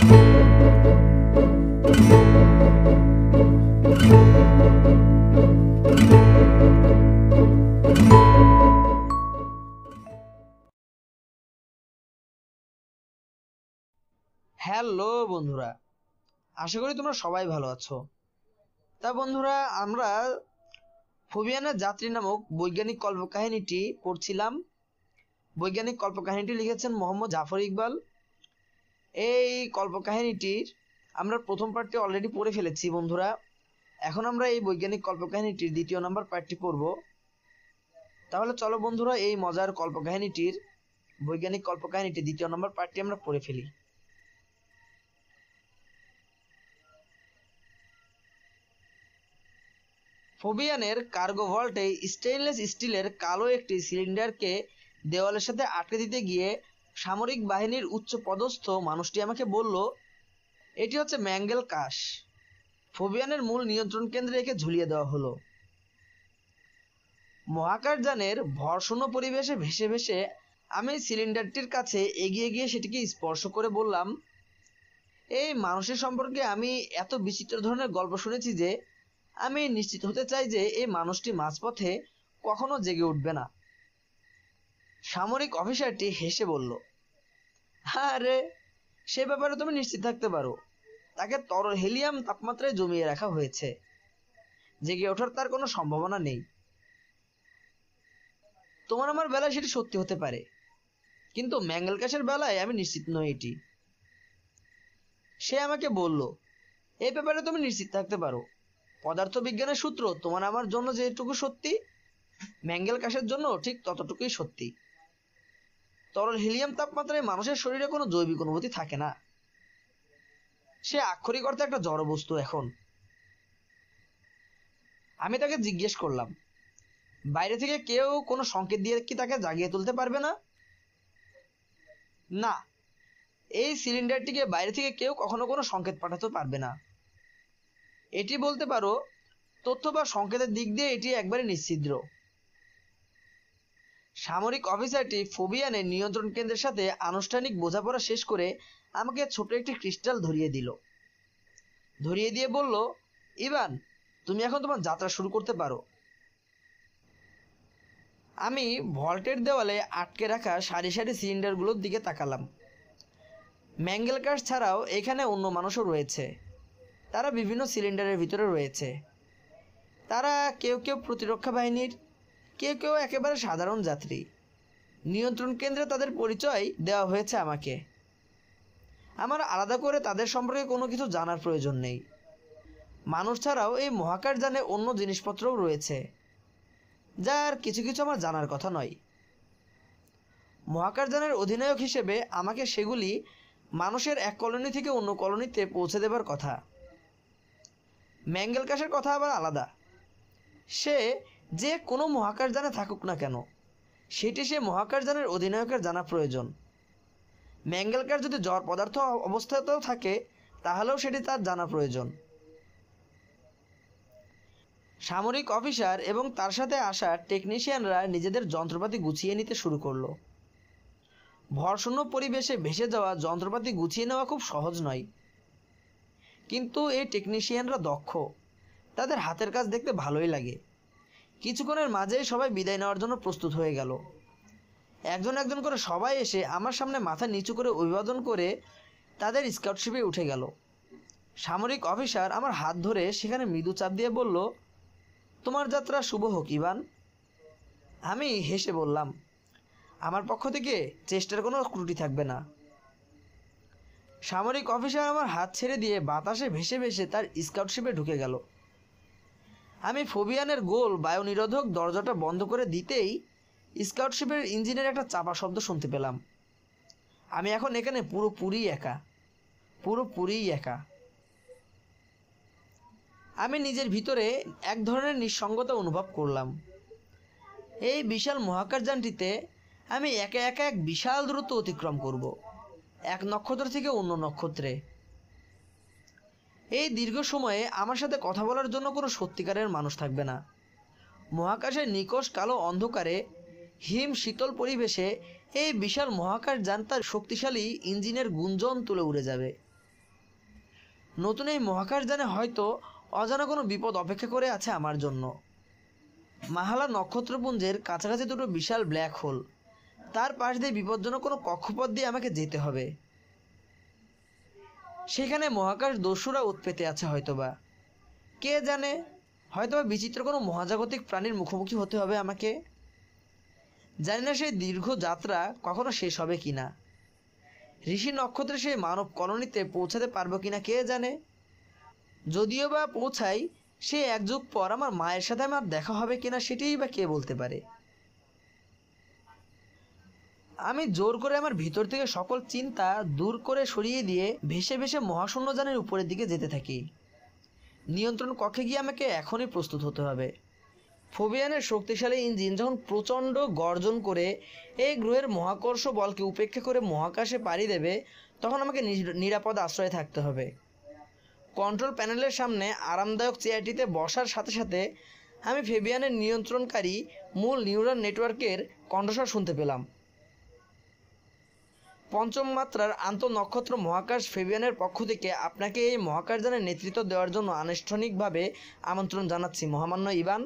Hello বন্ধুরা আশা করি তোমরা সবাই ভালো আছো তা বন্ধুরা আমরা ফোবিয়ানের যাত্রী নামক বৈজ্ঞানিক কল্পকাহিনীটি পড়ছিলাম বৈজ্ঞানিক কল্পকাহিনীটি লিখেছেন মোহাম্মদ জাফর ইকবাল এই কল্পকাহিনীটির আমরা প্রথম পার্টটি অলরেডি পড়ে ফেলেছি বন্ধুরা এখন আমরা এই বৈজ্ঞানিক কল্পকাহিনীটির দ্বিতীয় নম্বর পার্টটি পড়ব তাহলে চলো বন্ধুরা এই মজার কল্পকাহিনীটির বৈজ্ঞানিক কল্পকাহিনীটির দ্বিতীয় নম্বর পার্টটি আমরা পড়ে ফেলি ফোবিয়ানের কার্গো ভল্টে স্টেইনলেস স্টিলের কালো একটি সিলিন্ডারকে দেওয়ালের সাথে আটকে দিতে গিয়ে সামরিক বাহিনীর উচ্চ পদস্থ মানুষটি আমাকে বলল এটি হচ্ছে ম্যাঙ্গেল কাশ ফোবিয়ানের মূল নিয়ন্ত্রণ কেন্দ্রে একে ঝুলিয়ে দেওয়া হলো মহাকাশযানের ভর্ষণ পরিবেশে ভেসে ভেসে আমি সিলিন্ডারটির কাছে এগিয়ে গিয়ে সেটিকে স্পর্শ করে বললাম এই মানুষের সম্পর্কে আমি এত বিচিত্র ধরনের গল্প শুনেছি যে আমি নিশ্চিত হতে চাই যে এই মানুষটি মাঝপথে কখনো জেগে উঠবে না সামরিক অফিসারটি হেসে বলল আরে সে ব্যাপারে তুমি নিশ্চিত থাকতে পারো তাকে তরল হিলিয়াম তাপমাত্রায় জমিয়ে রাখা হয়েছে জেগে ওঠার তার কোনো সম্ভাবনা নেই তোমার আমার বেলায় সেটি সত্যি হতে পারে কিন্তু ম্যাঙ্গেল কাশের বেলায় আমি নিশ্চিত নই এটি সে আমাকে বলল এই ব্যাপারে তুমি নিশ্চিত থাকতে পারো পদার্থবিজ্ঞানের সূত্র তোমার আমার জন্য যেটুকু সত্যি ম্যাঙ্গেল কাশের জন্য ঠিক ততটুকুই সত্যি তরল হিলিয়াম তাপমাত্রায় মানুষের শরীরে কোনো জৈবিক অনুভূতি থাকে না সে আক্ষরিক অর্থে একটা জড় বস্তু এখন আমি তাকে জিজ্ঞেস করলাম বাইরে থেকে কেউ কোনো সংকেত দিয়ে কি তাকে জাগিয়ে তুলতে পারবে না না এই সিলিন্ডারটিকে বাইরে থেকে কেউ কখনো কোনো সংকেত পাঠাতে পারবে না এটি বলতে পারো তথ্য বা সংকেতের দিক দিয়ে এটি একবারে নিশ্চিদ্র সামরিক অফিসারটি ফোবিয়ানের নিয়ন্ত্রণ কেন্দ্রের সাথে আনুষ্ঠানিক বোঝাপড়া শেষ করে আমাকে ছোট একটি ক্রিস্টাল ধরিয়ে দিল ধরিয়ে দিয়ে বলল ইভান তুমি এখন তোমার যাত্রা শুরু করতে পারো আমি ভল্টের দেওয়ালে আটকে রাখা সারি সারি সিলিন্ডারগুলোর দিকে তাকালাম ম্যাঙ্গেল কাঠ ছাড়াও এখানে অন্য মানুষও রয়েছে তারা বিভিন্ন সিলিন্ডারের ভিতরে রয়েছে তারা কেউ কেউ প্রতিরক্ষা বাহিনীর কেউ কেউ একেবারে সাধারণ যাত্রী নিয়ন্ত্রণ কেন্দ্রে তাদের পরিচয় দেওয়া হয়েছে আমাকে আমার আলাদা করে তাদের সম্পর্কে কোনো কিছু জানার প্রয়োজন নেই মানুষ ছাড়াও এই মহাকাশ জানে অন্য জিনিসপত্রও রয়েছে যার কিছু কিছু আমার জানার কথা নয় মহাকাশযানের অধিনায়ক হিসেবে আমাকে সেগুলি মানুষের এক কলোনি থেকে অন্য কলোনিতে পৌঁছে দেবার কথা ম্যাঙ্গেলকাশের কথা আবার আলাদা সে যে কোনো মহাকাশযানে থাকুক না কেন সেটি সে মহাকাশযানের অধিনায়কের জানা প্রয়োজন ম্যাঙ্গেলকার যদি জ্বর পদার্থ অবস্থাতেও থাকে তাহলেও সেটি তার জানা প্রয়োজন সামরিক অফিসার এবং তার সাথে আসা টেকনিশিয়ানরা নিজেদের যন্ত্রপাতি গুছিয়ে নিতে শুরু করলো ভরশূন্য পরিবেশে ভেসে যাওয়া যন্ত্রপাতি গুছিয়ে নেওয়া খুব সহজ নয় কিন্তু এই টেকনিশিয়ানরা দক্ষ তাদের হাতের কাজ দেখতে ভালোই লাগে কিছুক্ষণের মাঝেই সবাই বিদায় নেওয়ার জন্য প্রস্তুত হয়ে গেল একজন একজন করে সবাই এসে আমার সামনে মাথা নিচু করে অভিবাদন করে তাদের স্কাউটশিপে উঠে গেল সামরিক অফিসার আমার হাত ধরে সেখানে মৃদু চাপ দিয়ে বলল তোমার যাত্রা শুভ হোক ইবান আমি হেসে বললাম আমার পক্ষ থেকে চেষ্টার কোনো ত্রুটি থাকবে না সামরিক অফিসার আমার হাত ছেড়ে দিয়ে বাতাসে ভেসে ভেসে তার স্কাউটশিপে ঢুকে গেল আমি ফোবিয়ানের গোল বায়ু নিরোধক দরজাটা বন্ধ করে দিতেই স্কাউটশিপের ইঞ্জিনের একটা চাপা শব্দ শুনতে পেলাম আমি এখন এখানে পুরোপুরি একা পুরোপুরি একা আমি নিজের ভিতরে এক ধরনের নিঃসঙ্গতা অনুভব করলাম এই বিশাল মহাকাশযানটিতে আমি একে একা এক বিশাল দূরত্ব অতিক্রম করব এক নক্ষত্র থেকে অন্য নক্ষত্রে এই দীর্ঘ সময়ে আমার সাথে কথা বলার জন্য কোনো সত্যিকারের মানুষ থাকবে না মহাকাশের নিকষ কালো অন্ধকারে হিম শীতল পরিবেশে এই বিশাল মহাকাশ যান তার শক্তিশালী ইঞ্জিনের গুঞ্জন তুলে উড়ে যাবে নতুন এই মহাকাশ যানে হয়তো অজানা কোনো বিপদ অপেক্ষা করে আছে আমার জন্য মাহালা নক্ষত্রপুঞ্জের কাছাকাছি দুটো বিশাল ব্ল্যাক হোল তার পাশ দিয়ে বিপজ্জনক কোনো কক্ষপথ দিয়ে আমাকে যেতে হবে সেখানে মহাকাশ দস্যুরা উৎপেতে আছে হয়তোবা কে জানে হয়তোবা বিচিত্র কোনো মহাজাগতিক প্রাণীর মুখোমুখি হতে হবে আমাকে জানি না সেই দীর্ঘ যাত্রা কখনো শেষ হবে কি না ঋষি নক্ষত্রে সেই মানব কলোনিতে পৌঁছাতে পারবো কি না কে জানে যদিও বা পৌঁছাই সে এক যুগ পর আমার মায়ের সাথে আমার দেখা হবে কিনা সেটাই বা কে বলতে পারে আমি জোর করে আমার ভিতর থেকে সকল চিন্তা দূর করে সরিয়ে দিয়ে ভেসে ভেসে মহাশূন্যযানের উপরের দিকে যেতে থাকি নিয়ন্ত্রণ কক্ষে গিয়ে আমাকে এখনই প্রস্তুত হতে হবে ফোবিয়ানের শক্তিশালী ইঞ্জিন যখন প্রচণ্ড গর্জন করে এই গ্রহের মহাকর্ষ বলকে উপেক্ষা করে মহাকাশে পাড়ি দেবে তখন আমাকে নিরাপদ আশ্রয়ে থাকতে হবে কন্ট্রোল প্যানেলের সামনে আরামদায়ক চেয়ারটিতে বসার সাথে সাথে আমি ফেবিয়ানের নিয়ন্ত্রণকারী মূল নিউরাল নেটওয়ার্কের কণ্ঠস্বর শুনতে পেলাম পঞ্চম মাত্রার নক্ষত্র মহাকাশ ফেবিয়ানের পক্ষ থেকে আপনাকে এই মহাকাশযানের নেতৃত্ব দেওয়ার জন্য আনুষ্ঠানিকভাবে আমন্ত্রণ জানাচ্ছি মহামান্য ইবান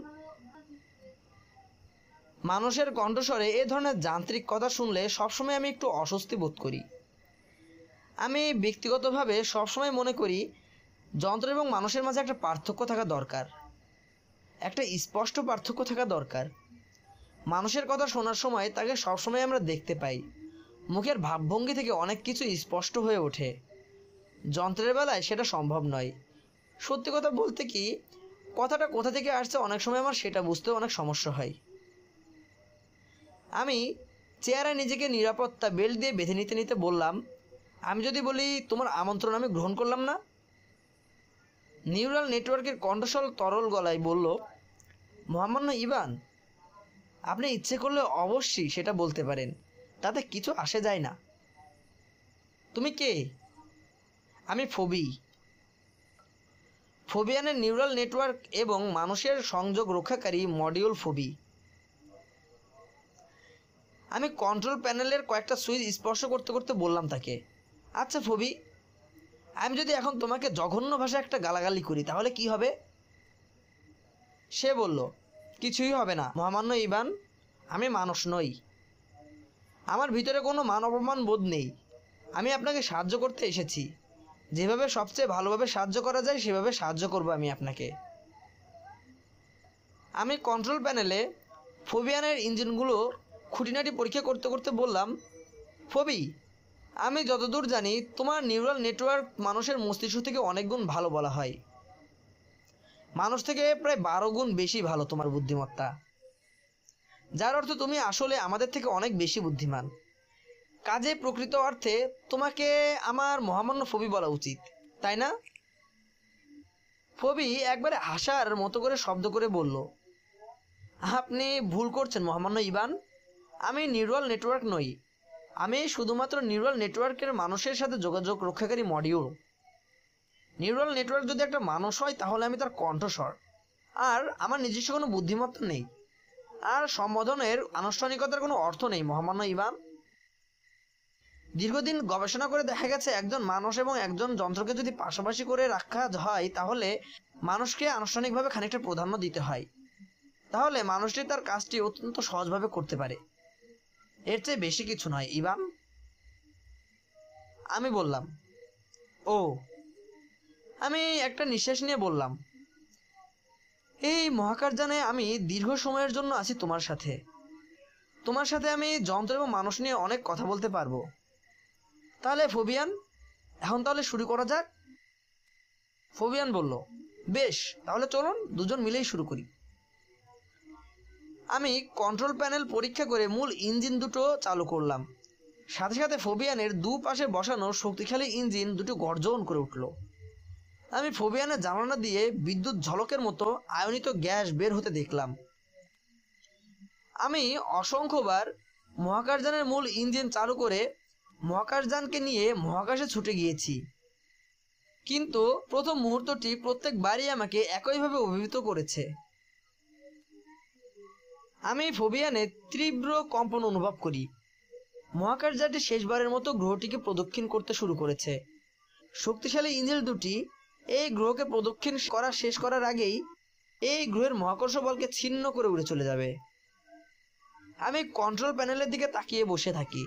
মানুষের কণ্ঠস্বরে এ ধরনের যান্ত্রিক কথা শুনলে সবসময় আমি একটু অস্বস্তি বোধ করি আমি ব্যক্তিগতভাবে সবসময় মনে করি যন্ত্র এবং মানুষের মাঝে একটা পার্থক্য থাকা দরকার একটা স্পষ্ট পার্থক্য থাকা দরকার মানুষের কথা শোনার সময় তাকে সবসময় আমরা দেখতে পাই মুখের ভাবভঙ্গি থেকে অনেক কিছু স্পষ্ট হয়ে ওঠে যন্ত্রের বেলায় সেটা সম্ভব নয় সত্যি কথা বলতে কি কথাটা কোথা থেকে আসছে অনেক সময় আমার সেটা বুঝতে অনেক সমস্যা হয় আমি চেয়ারে নিজেকে নিরাপত্তা বেল্ট দিয়ে বেঁধে নিতে নিতে বললাম আমি যদি বলি তোমার আমন্ত্রণ আমি গ্রহণ করলাম না নিউরাল নেটওয়ার্কের কণ্ঠস্বর তরল গলায় বলল মহামান্য ইবান আপনি ইচ্ছে করলে অবশ্যই সেটা বলতে পারেন তাতে কিছু আসে যায় না তুমি কে আমি ফবি ফোবিয়ানের নিউরাল নেটওয়ার্ক এবং মানুষের সংযোগ রক্ষাকারী মডিউল ফোবি আমি কন্ট্রোল প্যানেলের কয়েকটা সুইচ স্পর্শ করতে করতে বললাম তাকে আচ্ছা ফবি আমি যদি এখন তোমাকে জঘন্য ভাষায় একটা গালাগালি করি তাহলে কি হবে সে বলল কিছুই হবে না মহামান্য ইবান আমি মানুষ নই আমার ভিতরে কোনো মান অপমান বোধ নেই আমি আপনাকে সাহায্য করতে এসেছি যেভাবে সবচেয়ে ভালোভাবে সাহায্য করা যায় সেভাবে সাহায্য করব আমি আপনাকে আমি কন্ট্রোল প্যানেলে ফোবিয়ানের ইঞ্জিনগুলো খুঁটিনাটি পরীক্ষা করতে করতে বললাম ফবি আমি যতদূর জানি তোমার নিউরাল নেটওয়ার্ক মানুষের মস্তিষ্ক থেকে অনেক গুণ ভালো বলা হয় মানুষ থেকে প্রায় বারো গুণ বেশি ভালো তোমার বুদ্ধিমত্তা যার অর্থ তুমি আসলে আমাদের থেকে অনেক বেশি বুদ্ধিমান কাজে প্রকৃত অর্থে তোমাকে আমার মহামান্য ফবি বলা উচিত তাই না ফবি একবারে হাসার মতো করে শব্দ করে বলল আপনি ভুল করছেন মহামান্য ইবান আমি নিউরাল নেটওয়ার্ক নই আমি শুধুমাত্র নিউরাল নেটওয়ার্কের মানুষের সাথে যোগাযোগ রক্ষাকারী মডিউল নিউরাল নেটওয়ার্ক যদি একটা মানুষ হয় তাহলে আমি তার কণ্ঠস্বর আর আমার নিজস্ব কোনো বুদ্ধিমত্তা নেই আর সম্বোধনের আনুষ্ঠানিকতার কোনো অর্থ নেই মহামান্য ইমাম দীর্ঘদিন গবেষণা করে দেখা গেছে একজন মানুষ এবং একজন যন্ত্রকে যদি পাশাপাশি করে রাখা হয় তাহলে মানুষকে আনুষ্ঠানিকভাবে খানিকটা প্রাধান্য দিতে হয় তাহলে মানুষটি তার কাজটি অত্যন্ত সহজভাবে করতে পারে এর চেয়ে বেশি কিছু নয় ইবাম আমি বললাম ও আমি একটা নিঃশ্বাস নিয়ে বললাম এই জানে আমি দীর্ঘ সময়ের জন্য আছি তোমার সাথে তোমার সাথে আমি যন্ত্র এবং মানুষ নিয়ে অনেক কথা বলতে পারবো তাহলে ফোবিয়ান এখন তাহলে শুরু করা যাক ফোবিয়ান বলল বেশ তাহলে চলুন দুজন মিলেই শুরু করি আমি কন্ট্রোল প্যানেল পরীক্ষা করে মূল ইঞ্জিন দুটো চালু করলাম সাথে সাথে ফোবিয়ানের দুপাশে বসানো শক্তিশালী ইঞ্জিন দুটো গর্জন করে উঠলো আমি ফোবিয়ানের জানালা দিয়ে বিদ্যুৎ ঝলকের মতো আয়নিত গ্যাস বের হতে দেখলাম আমি অসংখ্যবার মহাকাশযানের মূল ইঞ্জিন চালু করে মহাকাশযানকে নিয়ে মহাকাশে ছুটে গিয়েছি কিন্তু প্রথম মুহূর্তটি প্রত্যেকবারই আমাকে একইভাবে অভিভূত করেছে আমি ফোবিয়ানে তীব্র কম্পন অনুভব করি মহাকাশযানটি শেষবারের মতো গ্রহটিকে প্রদক্ষিণ করতে শুরু করেছে শক্তিশালী ইঞ্জিন দুটি এই গ্রহকে প্রদক্ষিণ করা শেষ করার আগেই এই গ্রহের মহাকর্ষ বলকে ছিন্ন করে উড়ে চলে যাবে আমি কন্ট্রোল প্যানেলের দিকে তাকিয়ে বসে থাকি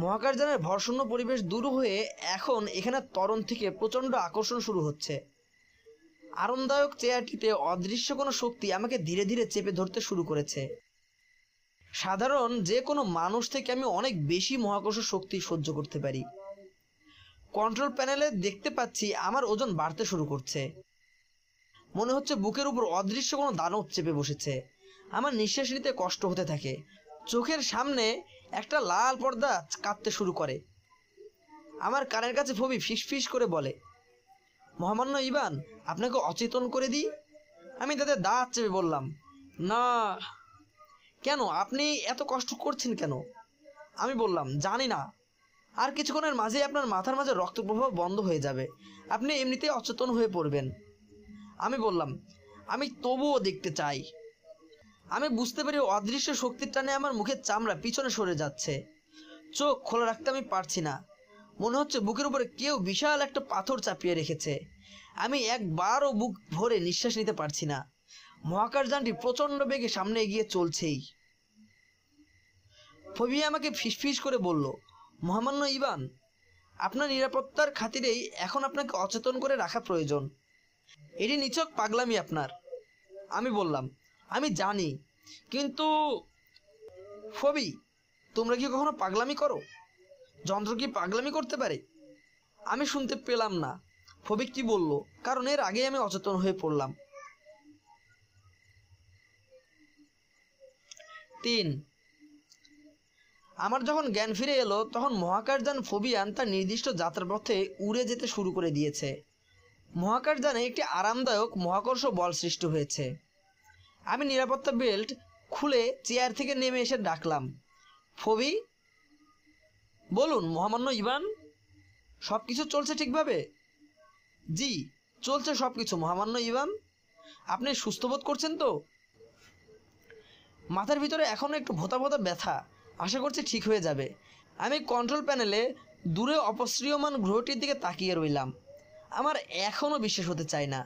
মহাকাশযানের ভরশূন্য পরিবেশ দূর হয়ে এখন এখানে তরণ থেকে প্রচণ্ড আকর্ষণ শুরু হচ্ছে আরামদায়ক চেয়ারটিতে অদৃশ্য কোনো শক্তি আমাকে ধীরে ধীরে চেপে ধরতে শুরু করেছে সাধারণ যে কোনো মানুষ থেকে আমি অনেক বেশি মহাকর্ষ শক্তি সহ্য করতে পারি কন্ট্রোল প্যানেলে দেখতে পাচ্ছি আমার ওজন বাড়তে শুরু করছে মনে হচ্ছে বুকের উপর অদৃশ্য কোনো দানব চেপে বসেছে আমার নিঃশ্বাস নিতে কষ্ট হতে থাকে চোখের সামনে একটা লাল পর্দা কাঁদতে শুরু করে আমার কানের কাছে ফবি ফিস করে বলে মহামান্য ইবান আপনাকে অচেতন করে দিই আমি তাদের দাঁত চেপে বললাম না কেন আপনি এত কষ্ট করছেন কেন আমি বললাম জানি না আর কিছুক্ষণের মাঝেই আপনার মাথার মাঝে রক্ত প্রবাহ বন্ধ হয়ে যাবে আপনি এমনিতেই অচেতন হয়ে পড়বেন আমি বললাম আমি তবুও দেখতে চাই আমি বুঝতে পারি অদৃশ্য শক্তির টানে আমার মুখের চামড়া পিছনে সরে যাচ্ছে চোখ খোলা রাখতে আমি পারছি না মনে হচ্ছে বুকের উপরে কেউ বিশাল একটা পাথর চাপিয়ে রেখেছে আমি একবারও বুক ভরে নিঃশ্বাস নিতে পারছি না মহাকাশ যানটি প্রচণ্ড বেগে সামনে এগিয়ে চলছেই ফবিয়া আমাকে ফিসফিস করে বলল মহামান্য ইবান আপনার নিরাপত্তার খাতিরেই এখন আপনাকে অচেতন করে রাখা প্রয়োজন এটি নিচক পাগলামি আপনার আমি বললাম আমি জানি কিন্তু ফবি তোমরা কি কখনো পাগলামি করো যন্ত্র কি পাগলামি করতে পারে আমি শুনতে পেলাম না ফবি কি বলল কারণ এর আগেই আমি অচেতন হয়ে পড়লাম তিন আমার যখন জ্ঞান ফিরে এলো তখন মহাকাশযান ফোবিয়ান তার নির্দিষ্ট যাত্রাপথে উড়ে যেতে শুরু করে দিয়েছে মহাকাশযানে একটি আরামদায়ক মহাকর্ষ বল সৃষ্টি হয়েছে আমি নিরাপত্তা বেল্ট খুলে চেয়ার থেকে নেমে এসে ডাকলাম ফবি বলুন মহামান্য ইভান সব কিছু চলছে ঠিকভাবে জি চলছে সব কিছু মহামান্য ইবান আপনি সুস্থ বোধ করছেন তো মাথার ভিতরে এখনও একটু ভোতা ভোতা ব্যথা আশা করছি ঠিক হয়ে যাবে আমি কন্ট্রোল প্যানেলে দূরে অপশ্রিয়মান গ্রহটির দিকে তাকিয়ে রইলাম আমার এখনও বিশ্বাস হতে চায় না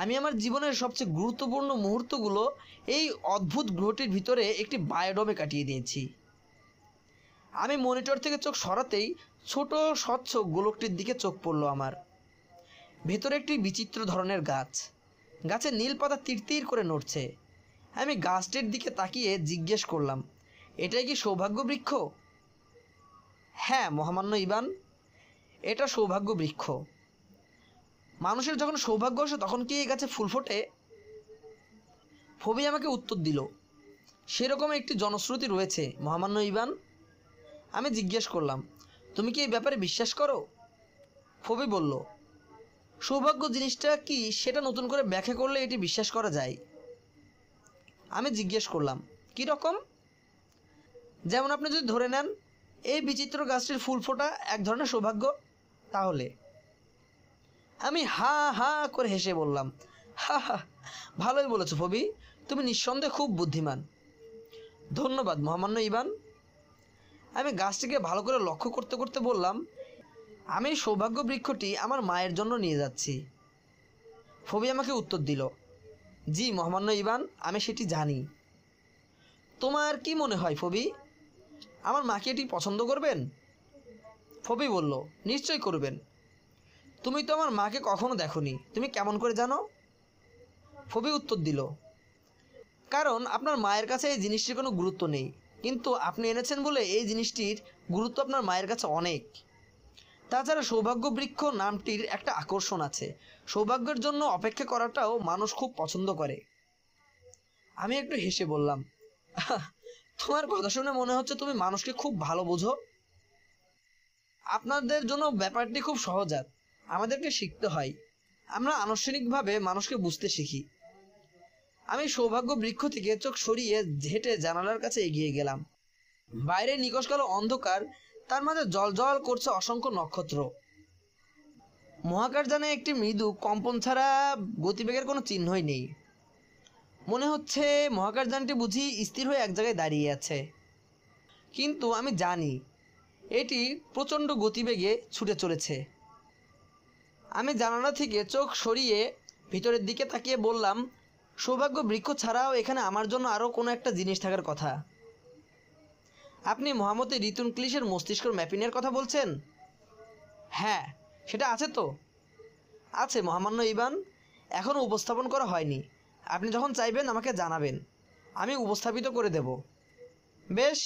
আমি আমার জীবনের সবচেয়ে গুরুত্বপূর্ণ মুহূর্তগুলো এই অদ্ভুত গ্রহটির ভিতরে একটি বায়োডোমে কাটিয়ে দিয়েছি আমি মনিটর থেকে চোখ সরাতেই ছোট স্বচ্ছ গোলকটির দিকে চোখ পড়ল আমার ভেতরে একটি বিচিত্র ধরনের গাছ গাছে নীল পাতা তীর করে নড়ছে আমি গাছটির দিকে তাকিয়ে জিজ্ঞেস করলাম এটাই কি সৌভাগ্য বৃক্ষ হ্যাঁ মহামান্য ইবান এটা সৌভাগ্য বৃক্ষ মানুষের যখন সৌভাগ্য আসে তখন কি এই গাছে ফুল ফোটে ফবি আমাকে উত্তর দিল সেরকম একটি জনশ্রুতি রয়েছে মহামান্য ইবান আমি জিজ্ঞেস করলাম তুমি কি এই ব্যাপারে বিশ্বাস করো ফবি বলল সৌভাগ্য জিনিসটা কি সেটা নতুন করে ব্যাখ্যা করলে এটি বিশ্বাস করা যায় আমি জিজ্ঞেস করলাম কী রকম যেমন আপনি যদি ধরে নেন এই বিচিত্র গাছটির ফুল ফোটা এক ধরনের সৌভাগ্য তাহলে আমি হা হা করে হেসে বললাম হা হা ভালোই বলেছ ফবি তুমি নিঃসন্দেহে খুব বুদ্ধিমান ধন্যবাদ মহামান্য ইবান আমি গাছটিকে ভালো করে লক্ষ্য করতে করতে বললাম আমি সৌভাগ্য বৃক্ষটি আমার মায়ের জন্য নিয়ে যাচ্ছি ফবি আমাকে উত্তর দিল জি মহামান্য ইবান আমি সেটি জানি তোমার কি মনে হয় ফবি আমার মাকে এটি পছন্দ করবেন ফবি বলল নিশ্চয় করবেন তুমি তো আমার মাকে কখনো দেখনি তুমি কেমন করে জানো ফবি উত্তর দিল কারণ আপনার মায়ের কাছে এই জিনিসটির কোনো গুরুত্ব নেই কিন্তু আপনি এনেছেন বলে এই জিনিসটির গুরুত্ব আপনার মায়ের কাছে অনেক তাছাড়া সৌভাগ্য বৃক্ষ নামটির একটা আকর্ষণ আছে সৌভাগ্যের জন্য অপেক্ষা করাটাও মানুষ খুব পছন্দ করে আমি একটু হেসে বললাম তোমার কথা শুনে মনে হচ্ছে তুমি মানুষকে খুব ভালো বোঝো আপনাদের জন্য ব্যাপারটি খুব সহজাত আমাদেরকে শিখতে হয় আমরা আনুষ্ঠানিকভাবে মানুষকে বুঝতে শিখি আমি সৌভাগ্য বৃক্ষ থেকে চোখ সরিয়ে হেঁটে জানালার কাছে এগিয়ে গেলাম বাইরে নিকশকাল অন্ধকার তার মাঝে জল জল করছে অসংখ্য নক্ষত্র মহাকাশযানে একটি মৃদু কম্পন ছাড়া গতিবেগের কোনো চিহ্নই নেই মনে হচ্ছে মহাকাশযানটি বুঝি স্থির হয়ে এক জায়গায় দাঁড়িয়ে আছে কিন্তু আমি জানি এটি প্রচণ্ড গতিবেগে ছুটে চলেছে আমি জানানো থেকে চোখ সরিয়ে ভিতরের দিকে তাকিয়ে বললাম সৌভাগ্য বৃক্ষ ছাড়াও এখানে আমার জন্য আরও কোনো একটা জিনিস থাকার কথা আপনি মহামতি রিতুন ক্লিশের মস্তিষ্কর ম্যাপিংয়ের কথা বলছেন হ্যাঁ সেটা আছে তো আছে মহামান্য ইবান এখনও উপস্থাপন করা হয়নি আপনি যখন চাইবেন আমাকে জানাবেন আমি উপস্থাপিত করে দেব বেশ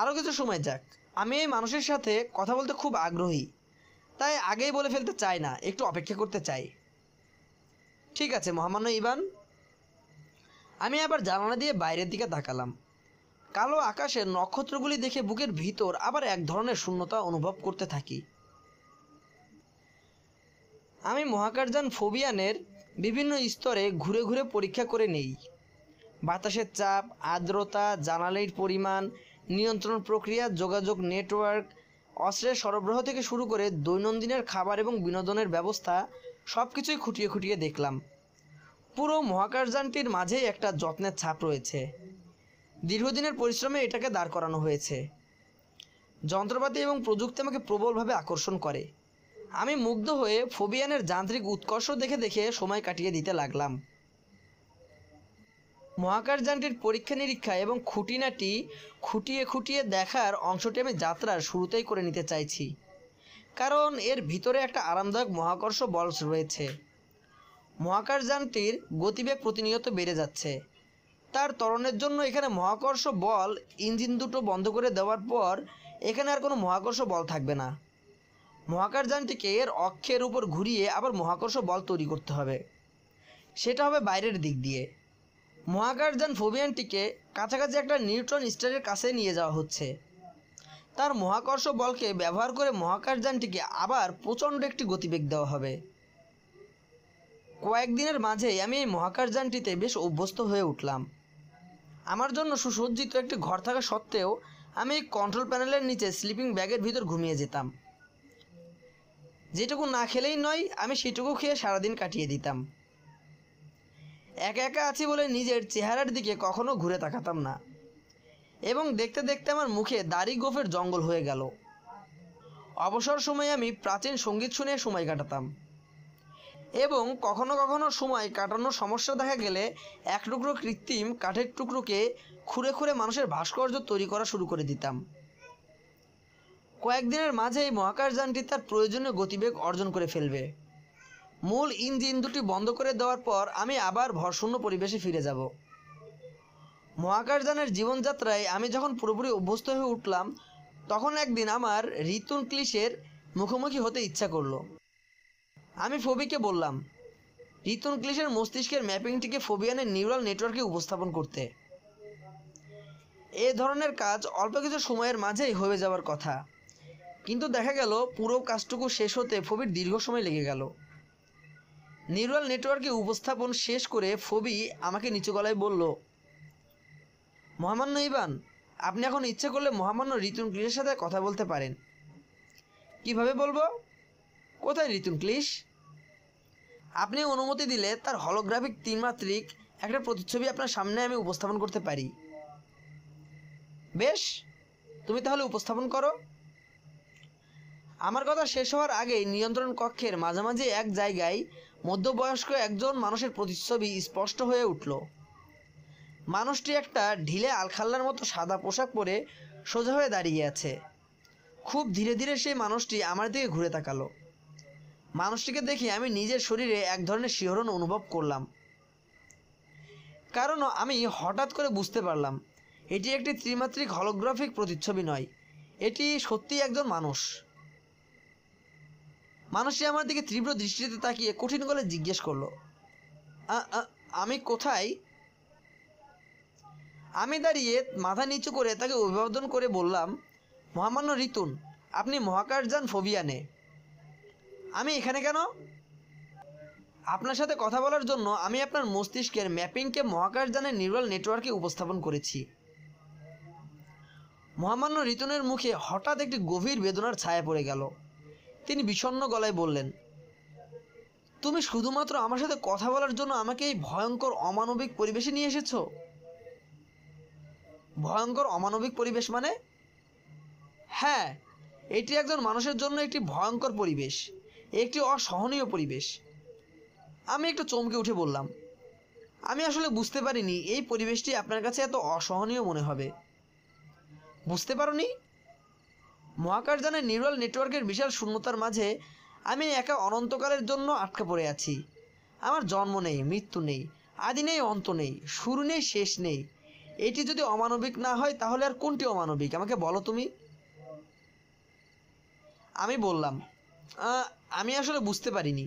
আরও কিছু সময় যাক আমি এই মানুষের সাথে কথা বলতে খুব আগ্রহী তাই আগেই বলে ফেলতে চাই না একটু অপেক্ষা করতে চাই ঠিক আছে মহামান্য ইবান আমি আবার জানালা দিয়ে বাইরের দিকে তাকালাম কালো আকাশের নক্ষত্রগুলি দেখে বুকের ভিতর আবার এক ধরনের শূন্যতা অনুভব করতে থাকি আমি মহাকাশযান ফোবিয়ানের বিভিন্ন স্তরে ঘুরে ঘুরে পরীক্ষা করে নেই বাতাসের চাপ আর্দ্রতা জানালির পরিমাণ নিয়ন্ত্রণ প্রক্রিয়া যোগাযোগ নেটওয়ার্ক অস্ত্রের সরবরাহ থেকে শুরু করে দৈনন্দিনের খাবার এবং বিনোদনের ব্যবস্থা সব কিছুই খুঁটিয়ে খুঁটিয়ে দেখলাম পুরো মহাকাশযানটির মাঝেই একটা যত্নের ছাপ রয়েছে দীর্ঘদিনের পরিশ্রমে এটাকে দাঁড় করানো হয়েছে যন্ত্রপাতি এবং প্রযুক্তি আমাকে প্রবলভাবে আকর্ষণ করে আমি মুগ্ধ হয়ে ফোবিয়ানের যান্ত্রিক উৎকর্ষ দেখে দেখে সময় কাটিয়ে দিতে লাগলাম মহাকাশযানটির পরীক্ষা নিরীক্ষা এবং খুঁটিনাটি খুঁটিয়ে খুঁটিয়ে দেখার অংশটি আমি যাত্রার শুরুতেই করে নিতে চাইছি কারণ এর ভিতরে একটা আরামদায়ক মহাকর্ষ বল রয়েছে মহাকাশযানটির গতিবেগ প্রতিনিয়ত বেড়ে যাচ্ছে তার তরণের জন্য এখানে মহাকর্ষ বল ইঞ্জিন দুটো বন্ধ করে দেওয়ার পর এখানে আর কোনো মহাকর্ষ বল থাকবে না মহাকাশযানটিকে এর অক্ষের উপর ঘুরিয়ে আবার মহাকর্ষ বল তৈরি করতে হবে সেটা হবে বাইরের দিক দিয়ে মহাকাশযান ফোবিয়ানটিকে কাছাকাছি একটা নিউট্রন স্টারের কাছে নিয়ে যাওয়া হচ্ছে তার মহাকর্ষ বলকে ব্যবহার করে মহাকাশযানটিকে আবার প্রচণ্ড একটি গতিবেগ দেওয়া হবে কয়েকদিনের মাঝেই আমি এই মহাকাশযানটিতে বেশ অভ্যস্ত হয়ে উঠলাম আমার জন্য সুসজ্জিত একটি ঘর থাকা সত্ত্বেও আমি কন্ট্রোল প্যানেলের নিচে স্লিপিং ব্যাগের ভিতর ঘুমিয়ে যেতাম যেটুকু না খেলেই নয় আমি সেটুকু খেয়ে সারাদিন কাটিয়ে দিতাম একা একা আছি বলে নিজের চেহারার দিকে কখনো ঘুরে তাকাতাম না এবং দেখতে দেখতে আমার মুখে দাড়ি গোফের জঙ্গল হয়ে গেল অবসর সময়ে আমি প্রাচীন সঙ্গীত শুনে সময় কাটাতাম এবং কখনো কখনো সময় কাটানোর সমস্যা দেখা গেলে এক টুকরো কৃত্রিম কাঠের টুকরোকে খুঁড়ে খুঁড়ে মানুষের ভাস্কর্য তৈরি করা শুরু করে দিতাম কয়েকদিনের মাঝে এই মহাকাশযানটি তার প্রয়োজনীয় গতিবেগ অর্জন করে ফেলবে মূল ইঞ্জিন দুটি বন্ধ করে দেওয়ার পর আমি আবার ভরশূন্য পরিবেশে ফিরে যাব মহাকাশযানের জীবনযাত্রায় আমি যখন পুরোপুরি অভ্যস্ত হয়ে উঠলাম তখন একদিন আমার ঋতুন ক্লিশের মুখোমুখি হতে ইচ্ছা করল আমি ফবিকে বললাম ঋতুন ক্লিশের মস্তিষ্কের ম্যাপিংটিকে ফোবিয়ানের নিউরাল নেটওয়ার্কে উপস্থাপন করতে এ ধরনের কাজ অল্প কিছু সময়ের মাঝেই হয়ে যাওয়ার কথা কিন্তু দেখা গেল পুরো কাজটুকু শেষ হতে ফবির দীর্ঘ সময় লেগে গেল নিউরাল নেটওয়ার্কে উপস্থাপন শেষ করে ফবি আমাকে নিচু গলায় বলল মহামান্য ইবান আপনি এখন ইচ্ছে করলে মহামান্য ঋতুন ক্লিশের সাথে কথা বলতে পারেন কিভাবে বলবো কোথায় ঋতুন ক্লিশ আপনি অনুমতি দিলে তার হলোগ্রাফিক তিনমাত্রিক একটা প্রতিচ্ছবি আপনার সামনে আমি উপস্থাপন করতে পারি বেশ তুমি তাহলে উপস্থাপন করো আমার কথা শেষ হওয়ার আগেই নিয়ন্ত্রণ কক্ষের মাঝামাঝি এক জায়গায় মধ্যবয়স্ক একজন মানুষের প্রতিচ্ছবি স্পষ্ট হয়ে উঠল মানুষটি একটা ঢিলে আলখাল্লার মতো সাদা পোশাক পরে সোজা হয়ে দাঁড়িয়ে আছে খুব ধীরে ধীরে সেই মানুষটি আমার দিকে ঘুরে তাকালো মানুষটিকে দেখে আমি নিজের শরীরে এক ধরনের শিহরণ অনুভব করলাম কারণ আমি হঠাৎ করে বুঝতে পারলাম এটি একটি ত্রিমাত্রিক হলোগ্রাফিক প্রতিচ্ছবি নয় এটি সত্যি একজন মানুষ মানুষটি আমার দিকে তীব্র দৃষ্টিতে তাকিয়ে কঠিন গলে জিজ্ঞেস করলো আমি কোথায় আমি দাঁড়িয়ে মাথা নিচু করে তাকে অভিবাদন করে বললাম মহামান্য ঋতুন আপনি মহাকাশযান ফোবিয়ানে আমি এখানে কেন আপনার সাথে কথা বলার জন্য আমি আপনার মস্তিষ্কের ম্যাপিংকে মহাকাশযানের নিউরাল নেটওয়ার্কে উপস্থাপন করেছি মহামান্য ঋতুনের মুখে হঠাৎ একটি গভীর বেদনার ছায়া পড়ে গেল তিনি বিষণ্ন গলায় বললেন তুমি শুধুমাত্র আমার সাথে কথা বলার জন্য আমাকে এই ভয়ঙ্কর অমানবিক পরিবেশে নিয়ে এসেছ ভয়ঙ্কর অমানবিক পরিবেশ মানে হ্যাঁ এটি একজন মানুষের জন্য একটি ভয়ঙ্কর পরিবেশ একটি অসহনীয় পরিবেশ আমি একটু চমকে উঠে বললাম আমি আসলে বুঝতে পারিনি এই পরিবেশটি আপনার কাছে এত অসহনীয় মনে হবে বুঝতে পারোনি মহাকাশযানে নিউরাল নেটওয়ার্কের বিশাল শূন্যতার মাঝে আমি একা অনন্তকালের জন্য আটকা পড়ে আছি আমার জন্ম নেই মৃত্যু নেই আদি নেই অন্ত নেই শুরু নেই শেষ নেই এটি যদি অমানবিক না হয় তাহলে আর কোনটি অমানবিক আমাকে বলো তুমি আমি বললাম আমি আসলে বুঝতে পারিনি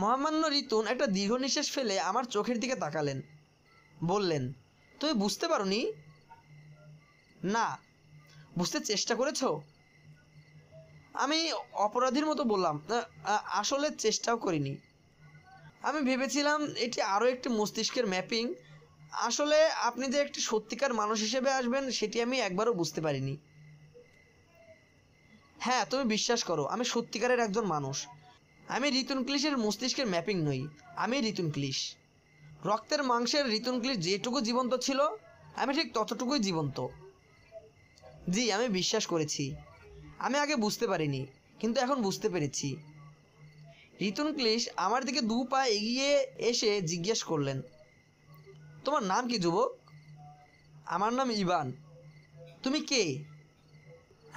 মহামান্য ঋতুন একটা দীর্ঘ নিঃশ্বাস ফেলে আমার চোখের দিকে তাকালেন বললেন তুমি বুঝতে পারো না বুঝতে চেষ্টা করেছ আমি অপরাধীর মতো বললাম আসলে চেষ্টাও করিনি আমি ভেবেছিলাম এটি আরও একটি মস্তিষ্কের ম্যাপিং আসলে আপনি যে একটি সত্যিকার মানুষ হিসেবে আসবেন সেটি আমি একবারও বুঝতে পারিনি হ্যাঁ তুমি বিশ্বাস করো আমি সত্যিকারের একজন মানুষ আমি রিতুন ক্লিশের মস্তিষ্কের ম্যাপিং নই আমি রিতুন ক্লিশ রক্তের মাংসের রিতুন ক্লিশ যেটুকু জীবন্ত ছিল আমি ঠিক ততটুকুই জীবন্ত জি আমি বিশ্বাস করেছি আমি আগে বুঝতে পারিনি কিন্তু এখন বুঝতে পেরেছি রিতন ক্লিশ আমার দিকে দু পা এগিয়ে এসে জিজ্ঞেস করলেন তোমার নাম কি যুবক আমার নাম ইবান তুমি কে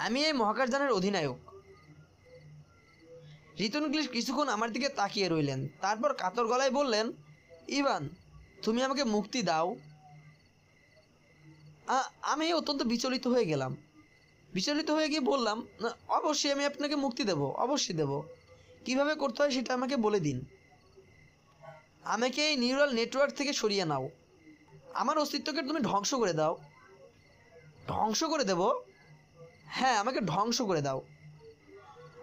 আমি এই মহাকাশযানের অধিনায়ক রিতন ক্লিশ কিছুক্ষণ আমার দিকে তাকিয়ে রইলেন তারপর কাতর গলায় বললেন ইবান তুমি আমাকে মুক্তি দাও আমি অত্যন্ত বিচলিত হয়ে গেলাম বিচলিত হয়ে গিয়ে বললাম অবশ্যই আমি আপনাকে মুক্তি দেব অবশ্যই দেব কিভাবে করতে হয় সেটা আমাকে বলে দিন আমাকে এই নিউরাল নেটওয়ার্ক থেকে সরিয়ে নাও আমার অস্তিত্বকে তুমি ধ্বংস করে দাও ধ্বংস করে দেব হ্যাঁ আমাকে ধ্বংস করে দাও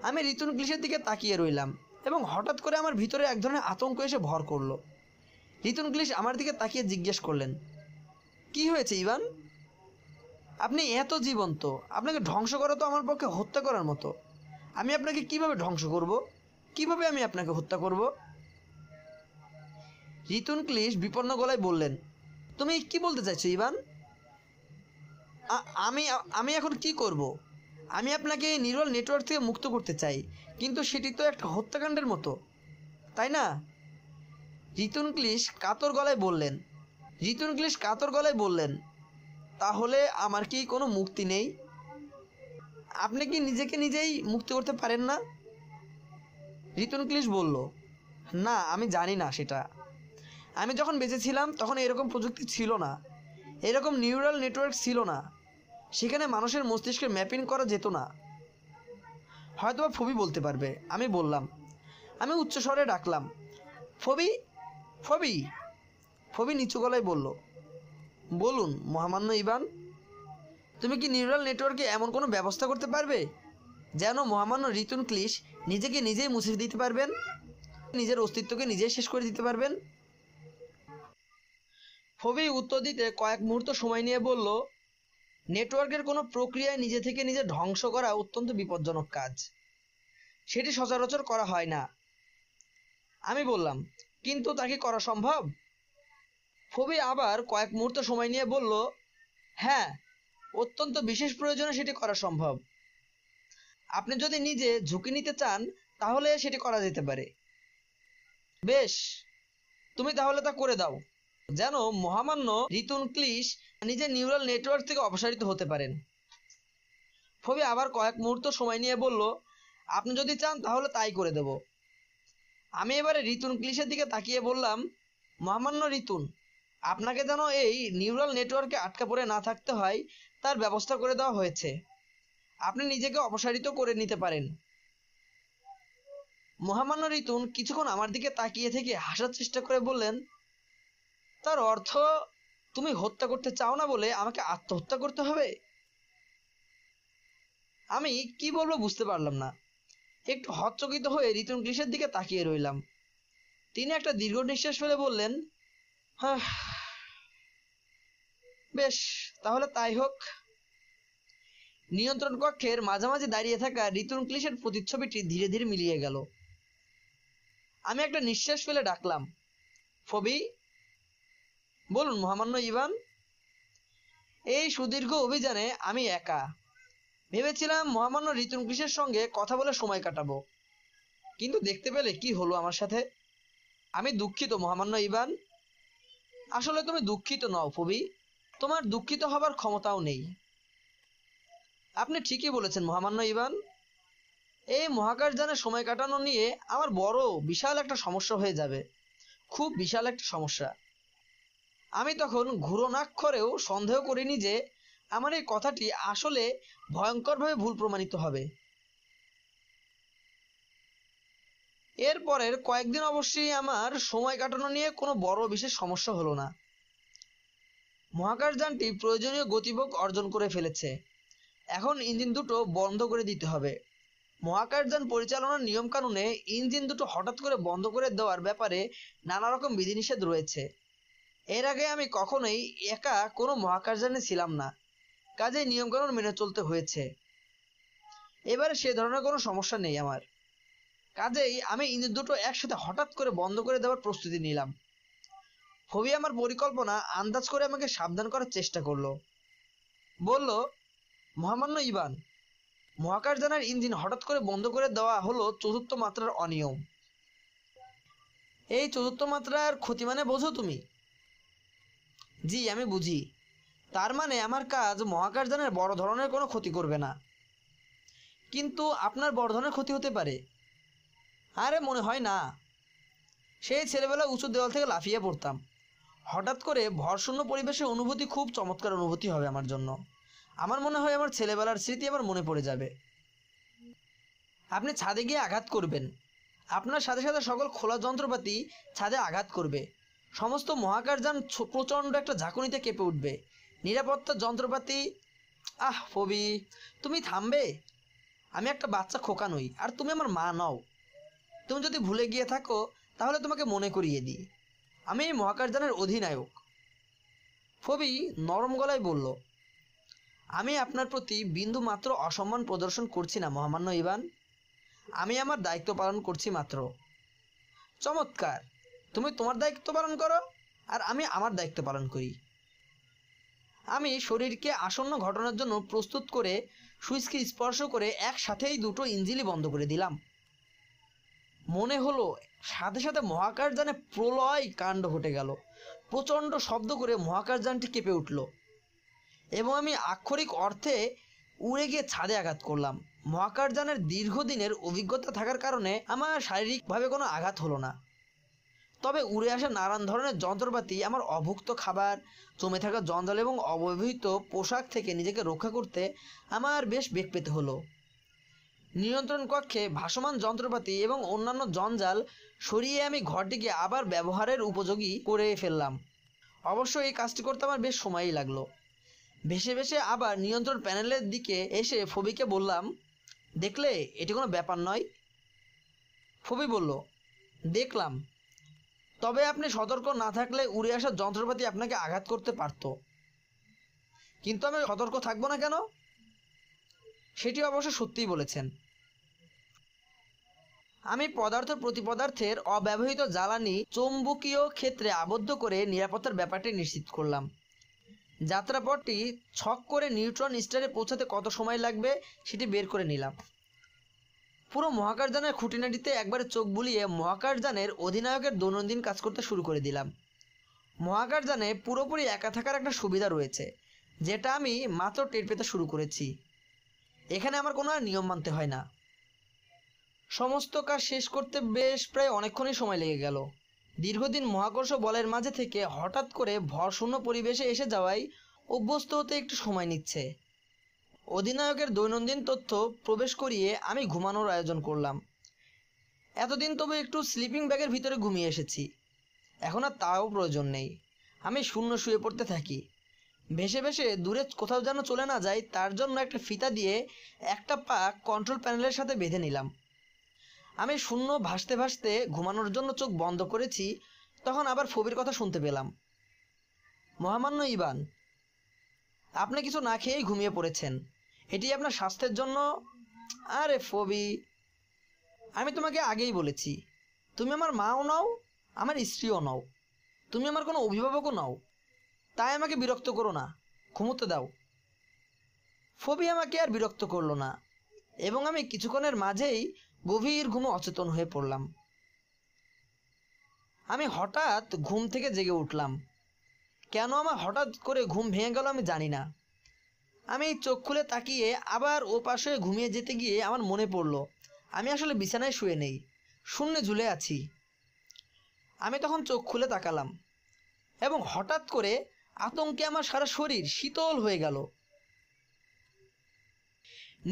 আমি ঋতুন ক্লিশের দিকে তাকিয়ে রইলাম এবং হঠাৎ করে আমার ভিতরে এক ধরনের আতঙ্ক এসে ভর করলো ঋতুন গ্লিশ আমার দিকে তাকিয়ে জিজ্ঞেস করলেন কি হয়েছে ইভান আপনি এত জীবন্ত আপনাকে ধ্বংস করা তো আমার পক্ষে হত্যা করার মতো আমি আপনাকে কিভাবে ধ্বংস করব কিভাবে আমি আপনাকে হত্যা করব রিতুন ক্লিশ বিপন্ন গলায় বললেন তুমি কি বলতে চাইছো ইভান আমি আমি এখন কি করব। আমি আপনাকে এই নিরল নেটওয়ার্ক থেকে মুক্ত করতে চাই কিন্তু সেটি তো একটা হত্যাকাণ্ডের মতো তাই না রিতুন ক্লিশ কাতর গলায় বললেন রিতুন ক্লিশ কাতর গলায় বললেন তাহলে আমার কি কোনো মুক্তি নেই আপনি কি নিজেকে নিজেই মুক্তি করতে পারেন না রিতন ক্লিশ বলল না আমি জানি না সেটা আমি যখন বেঁচে ছিলাম তখন এরকম প্রযুক্তি ছিল না এরকম নিউরাল নেটওয়ার্ক ছিল না সেখানে মানুষের মস্তিষ্কে ম্যাপিং করা যেত না হয়তো বা ফবি বলতে পারবে আমি বললাম আমি উচ্চ স্বরে ডাকলাম ফবি ফবি ফবি নিচু গলায় বলল বলুন মহামান্য ইবান তুমি কি নিউরাল নেটওয়ার্কে এমন কোনো ব্যবস্থা করতে পারবে যেন মহামান্য রিতুন ক্লিশ নিজেকে নিজেই মুছে দিতে পারবেন নিজের অস্তিত্বকে নিজেই শেষ করে দিতে পারবেন ফবি উত্তর দিতে কয়েক মুহূর্ত সময় নিয়ে বলল নেটওয়ার্কের কোনো প্রক্রিয়ায় নিজে থেকে নিজে ধ্বংস করা অত্যন্ত বিপজ্জনক কাজ সেটি সচরাচর করা হয় না আমি বললাম কিন্তু তা কি করা সম্ভব খুবই আবার কয়েক মুহূর্ত সময় নিয়ে বলল হ্যাঁ অত্যন্ত বিশেষ প্রয়োজনে সেটি করা সম্ভব আপনি যদি নিজে ঝুঁকি নিতে চান তাহলে সেটি করা যেতে পারে বেশ তুমি তাহলে তা করে দাও যেন মহামান্য রিতুন ক্লিশ নিজে নিউরাল নেটওয়ার্ক থেকে অপসারিত হতে পারেন ফবি আবার কয়েক মুহূর্ত সময় নিয়ে বলল আপনি যদি চান তাহলে তাই করে দেব আমি এবারে রিতুন ক্লিশের দিকে তাকিয়ে বললাম মহামান্য রিতুন আপনাকে যেন এই নিউরাল নেটওয়ার্কে আটকা পড়ে না থাকতে হয় তার ব্যবস্থা করে দেওয়া হয়েছে আপনি নিজেকে অপসারিত করে নিতে পারেন মহামান্য রিতুন কিছুক্ষণ আমার দিকে তাকিয়ে থেকে হাসার চেষ্টা করে বললেন তার অর্থ তুমি হত্যা করতে চাও না বলে আমাকে আত্মহত্যা করতে হবে আমি কি বলবো বুঝতে পারলাম না একটু হতচকিত হয়ে রিতুন গ্রীষের দিকে তাকিয়ে রইলাম তিনি একটা দীর্ঘ নিঃশ্বাস ফেলে বললেন হ্যাঁ বেশ তাহলে তাই হোক নিয়ন্ত্রণ কক্ষের মাঝামাঝি দাঁড়িয়ে থাকা রিতুন ক্লিশের প্রতিচ্ছবিটি ধীরে ধীরে মিলিয়ে গেল আমি একটা নিঃশ্বাস ফেলে ডাকলাম ফবি বলুন মহামান্য ইভান এই সুদীর্ঘ অভিযানে আমি একা ভেবেছিলাম মহামান্য রিতুন কৃষের সঙ্গে কথা বলে সময় কাটাবো কিন্তু দেখতে পেলে কি হলো আমার সাথে আমি দুঃখিত মহামান্য ইভান আসলে তুমি দুঃখিত নও ফবি তোমার দুঃখিত হবার ক্ষমতাও নেই আপনি ঠিকই বলেছেন মহামান্য ইবান এই মহাকাশ মহাকাশযানে সময় কাটানো নিয়ে আমার বড় বিশাল একটা সমস্যা হয়ে যাবে খুব বিশাল একটা সমস্যা আমি তখন ঘুরনাক্ষরেও সন্দেহ করিনি যে আমার এই কথাটি আসলে ভয়ঙ্করভাবে ভুল প্রমাণিত হবে এরপরের কয়েকদিন অবশ্যই আমার সময় কাটানো নিয়ে কোনো বড় বিশেষ সমস্যা হলো না মহাকাশযানটি প্রয়োজনীয় গতিবেগ অর্জন করে ফেলেছে এখন ইঞ্জিন দুটো বন্ধ করে দিতে হবে মহাকাশযান পরিচালনার নিয়মকানুনে ইঞ্জিন দুটো হঠাৎ করে বন্ধ করে দেওয়ার ব্যাপারে নানা রকম বিধিনিষেধ রয়েছে এর আগে আমি কখনোই একা কোনো মহাকাশযানে ছিলাম না কাজেই নিয়মকানুন মেনে চলতে হয়েছে এবারে সে ধরনের কোনো সমস্যা নেই আমার কাজেই আমি ইঞ্জিন দুটো একসাথে হঠাৎ করে বন্ধ করে দেওয়ার প্রস্তুতি নিলাম হবি আমার পরিকল্পনা আন্দাজ করে আমাকে সাবধান করার চেষ্টা করলো বলল মহামান্য ইবান মহাকাশযানের ইঞ্জিন হঠাৎ করে বন্ধ করে দেওয়া হলো চতুর্থ মাত্রার অনিয়ম এই চতুর্থ মাত্রার ক্ষতি মানে বোঝো তুমি জি আমি বুঝি তার মানে আমার কাজ মহাকাশযানের বড় ধরনের কোনো ক্ষতি করবে না কিন্তু আপনার বড় ধরনের ক্ষতি হতে পারে আরে মনে হয় না সেই ছেলেবেলা উঁচু দেওয়াল থেকে লাফিয়ে পড়তাম হঠাৎ করে ভরশূন্য পরিবেশের অনুভূতি খুব চমৎকার অনুভূতি হবে আমার জন্য আমার মনে হয় আমার ছেলেবেলার স্মৃতি আমার মনে পড়ে যাবে আপনি ছাদে গিয়ে আঘাত করবেন আপনার সাথে সাথে সকল খোলা যন্ত্রপাতি ছাদে আঘাত করবে সমস্ত মহাকাশযান প্রচণ্ড একটা ঝাঁকুনিতে কেঁপে উঠবে নিরাপত্তা যন্ত্রপাতি আহ ফবি তুমি থামবে আমি একটা বাচ্চা খোকা নই আর তুমি আমার মা নও তুমি যদি ভুলে গিয়ে থাকো তাহলে তোমাকে মনে করিয়ে দিই আমি এই মহাকাশযানের অধিনায়ক ফবি নরম গলায় বলল আমি আপনার প্রতি বিন্দু মাত্র অসম্মান প্রদর্শন করছি না মহামান্য ইবান আমি আমার দায়িত্ব পালন করছি মাত্র চমৎকার তুমি তোমার দায়িত্ব পালন করো আর আমি আমার দায়িত্ব পালন করি আমি শরীরকে আসন্ন ঘটনার জন্য প্রস্তুত করে সুইচকে স্পর্শ করে একসাথেই দুটো ইঞ্জিলি বন্ধ করে দিলাম মনে হলো সাথে সাথে মহাকাশযানে প্রলয় কাণ্ড ঘটে গেল প্রচণ্ড শব্দ করে মহাকাশযানটি কেঁপে উঠল এবং আমি আক্ষরিক অর্থে উড়ে গিয়ে ছাদে আঘাত করলাম মহাকাশযানের দীর্ঘদিনের অভিজ্ঞতা থাকার কারণে আমার শারীরিকভাবে কোনো আঘাত হলো না তবে উড়ে আসা নানান ধরনের যন্ত্রপাতি আমার অভুক্ত খাবার জমে থাকা জঞ্জাল এবং অব্যবহৃত পোশাক থেকে নিজেকে রক্ষা করতে আমার বেশ বেগ পেতে হলো নিয়ন্ত্রণ কক্ষে ভাসমান যন্ত্রপাতি এবং অন্যান্য জঞ্জাল সরিয়ে আমি ঘরটিকে আবার ব্যবহারের উপযোগী করে ফেললাম অবশ্য এই কাজটি করতে আমার বেশ সময়ই লাগলো ভেসে ভেসে আবার নিয়ন্ত্রণ প্যানেলের দিকে এসে ফবিকে বললাম দেখলে এটি কোনো ব্যাপার নয় ফবি বলল দেখলাম তবে আপনি সতর্ক না থাকলে উড়ে আসা যন্ত্রপাতি আপনাকে আঘাত করতে পারত কিন্তু আমি সতর্ক থাকবো না কেন সেটি অবশ্য সত্যিই বলেছেন আমি পদার্থ প্রতিপদার্থের অব্যবহৃত জ্বালানি চৌম্বকীয় ক্ষেত্রে আবদ্ধ করে নিরাপত্তার ব্যাপারটি নিশ্চিত করলাম যাত্রাপথটি ছক করে নিউট্রন স্টারে পৌঁছাতে কত সময় লাগবে সেটি বের করে নিলাম পুরো মহাকাশযানের খুঁটিনাটিতে একবার চোখ বুলিয়ে মহাকাশযানের অধিনায়কের দৈনন্দিন কাজ করতে শুরু করে দিলাম মহাকাশযানে পুরোপুরি একা থাকার একটা সুবিধা রয়েছে যেটা আমি মাত্র টের পেতে শুরু করেছি এখানে আমার কোনো আর নিয়ম মানতে হয় না সমস্ত কাজ শেষ করতে বেশ প্রায় অনেকক্ষণই সময় লেগে গেল দীর্ঘদিন মহাকর্ষ বলের মাঝে থেকে হঠাৎ করে ভরশূন্য পরিবেশে এসে যাওয়ায় অভ্যস্ত হতে একটু সময় নিচ্ছে অধিনায়কের দৈনন্দিন তথ্য প্রবেশ করিয়ে আমি ঘুমানোর আয়োজন করলাম এতদিন তবু একটু স্লিপিং ব্যাগের ভিতরে ঘুমিয়ে এসেছি এখন আর তাও প্রয়োজন নেই আমি শূন্য শুয়ে পড়তে থাকি ভেসে ভেসে দূরে কোথাও যেন চলে না যায় তার জন্য একটা ফিতা দিয়ে একটা পা কন্ট্রোল প্যানেলের সাথে বেঁধে নিলাম আমি শূন্য ভাসতে ভাসতে ঘুমানোর জন্য চোখ বন্ধ করেছি তখন আবার ফবির কথা শুনতে পেলাম মহামান্য ইবান আপনি কিছু না খেয়েই ঘুমিয়ে পড়েছেন এটি আপনার স্বাস্থ্যের জন্য আরে ফবি আমি তোমাকে আগেই বলেছি তুমি আমার মাও নাও আমার স্ত্রীও নাও তুমি আমার কোনো অভিভাবকও নাও তাই আমাকে বিরক্ত করো না ঘুমোতে দাও ফবি আমাকে আর বিরক্ত করলো না এবং আমি কিছুক্ষণের মাঝেই গভীর ঘুমে অচেতন হয়ে পড়লাম আমি হঠাৎ ঘুম থেকে জেগে উঠলাম কেন আমার হঠাৎ করে ঘুম ভেঙে গেল আমি জানি না আমি চোখ খুলে তাকিয়ে আবার ও পাশে ঘুমিয়ে যেতে গিয়ে আমার মনে পড়ল আমি আসলে বিছানায় শুয়ে নেই শূন্যে ঝুলে আছি আমি তখন চোখ খুলে তাকালাম এবং হঠাৎ করে আতঙ্কে আমার সারা শরীর শীতল হয়ে গেল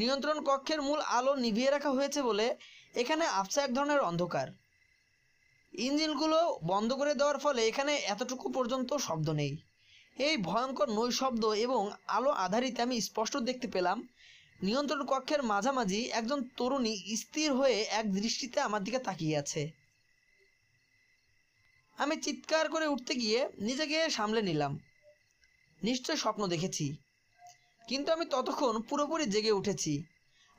নিয়ন্ত্রণ কক্ষের মূল আলো নিভিয়ে রাখা হয়েছে বলে এখানে আবছা এক ধরনের অন্ধকার ইঞ্জিনগুলো বন্ধ করে দেওয়ার ফলে এখানে এতটুকু পর্যন্ত শব্দ নেই এই ভয়ঙ্কর নৈশব্দ এবং আলো আধারিত আমি স্পষ্ট দেখতে পেলাম নিয়ন্ত্রণ কক্ষের মাঝামাঝি একজন তরুণী স্থির হয়ে এক দৃষ্টিতে আমার দিকে তাকিয়ে আছে আমি চিৎকার করে উঠতে গিয়ে নিজেকে সামলে নিলাম নিশ্চয় স্বপ্ন দেখেছি কিন্তু আমি ততক্ষণ পুরোপুরি জেগে উঠেছি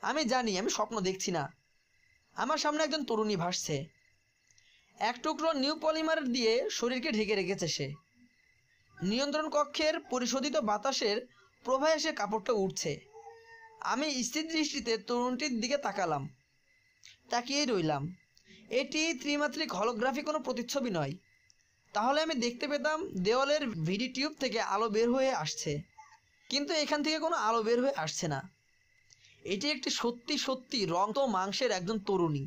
আমি জানি আমি স্বপ্ন দেখছি না আমার সামনে একজন তরুণী ভাসছে এক টুকরো নিউ পলিমার দিয়ে শরীরকে ঢেকে রেখেছে সে নিয়ন্ত্রণ কক্ষের পরিশোধিত বাতাসের সে কাপড়টা উঠছে আমি স্থির দৃষ্টিতে তরুণটির দিকে তাকালাম তাকিয়েই রইলাম এটি ত্রিমাত্রিক হলোগ্রাফি কোনো প্রতিচ্ছবি নয় তাহলে আমি দেখতে পেতাম দেওয়ালের ভিডি টিউব থেকে আলো বের হয়ে আসছে কিন্তু এখান থেকে কোনো আলো বের হয়ে আসছে না এটি একটি সত্যি সত্যি রক্ত মাংসের একজন তরুণী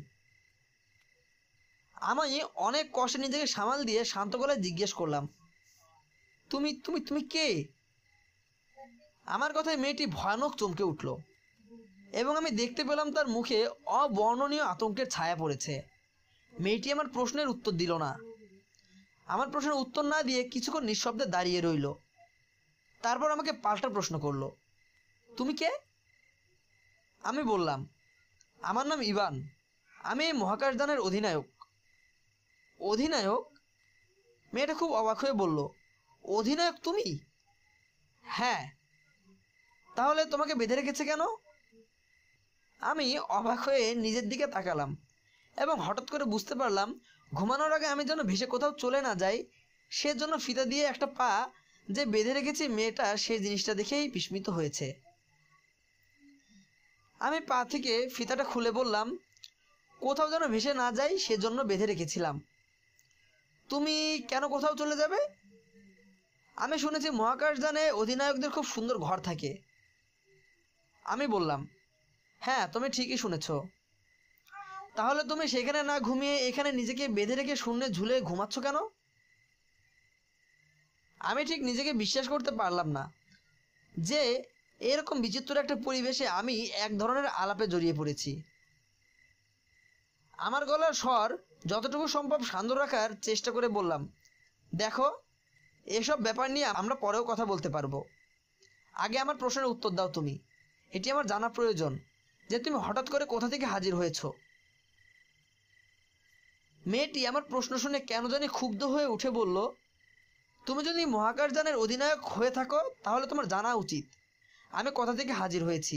আমি অনেক কষ্টে নিজেকে সামাল দিয়ে শান্ত গলায় জিজ্ঞেস করলাম তুমি তুমি তুমি কে আমার কথায় মেয়েটি ভয়ানক চমকে উঠল এবং আমি দেখতে পেলাম তার মুখে অবর্ণনীয় আতঙ্কের ছায়া পড়েছে মেয়েটি আমার প্রশ্নের উত্তর দিল না আমার প্রশ্নের উত্তর না দিয়ে কিছুক্ষণ নিঃশব্দে দাঁড়িয়ে রইল তারপর আমাকে পাল্টা প্রশ্ন করলো তুমি কে আমি বললাম আমার নাম ইভান আমি এই মহাকাশদানের অধিনায়ক অধিনায়ক মেয়েটা খুব অবাক হয়ে বলল অধিনায়ক তুমি হ্যাঁ তাহলে তোমাকে বেঁধে রেখেছে কেন আমি অবাক হয়ে নিজের দিকে তাকালাম এবং হঠাৎ করে বুঝতে পারলাম ঘুমানোর আগে আমি যেন ভেসে কোথাও চলে না যাই সে জন্য ফিতা দিয়ে একটা পা যে বেঁধে রেখেছি মেয়েটা সেই জিনিসটা দেখেই বিস্মিত হয়েছে আমি পা থেকে ফিতাটা খুলে বললাম কোথাও যেন ভেসে না যাই সেজন্য বেঁধে রেখেছিলাম তুমি কেন কোথাও চলে যাবে আমি শুনেছি মহাকাশযানে অধিনায়কদের খুব সুন্দর ঘর থাকে আমি বললাম হ্যাঁ তুমি ঠিকই শুনেছো তাহলে তুমি সেখানে না ঘুমিয়ে এখানে নিজেকে বেঁধে রেখে শূন্যে ঝুলে ঘুমাচ্ছ কেন আমি ঠিক নিজেকে বিশ্বাস করতে পারলাম না যে এরকম বিচিত্র একটা পরিবেশে আমি এক ধরনের আলাপে জড়িয়ে পড়েছি আমার গলার স্বর যতটুকু সম্ভব শান্ত রাখার চেষ্টা করে বললাম দেখো এসব ব্যাপার নিয়ে আমরা পরেও কথা বলতে পারবো আগে আমার প্রশ্নের উত্তর দাও তুমি এটি আমার জানা প্রয়োজন যে তুমি হঠাৎ করে কোথা থেকে হাজির হয়েছো মেয়েটি আমার প্রশ্ন শুনে কেন জানি ক্ষুব্ধ হয়ে উঠে বলল তুমি যদি মহাকাশযানের অধিনায়ক হয়ে থাকো তাহলে তোমার জানা উচিত আমি কথা থেকে হাজির হয়েছি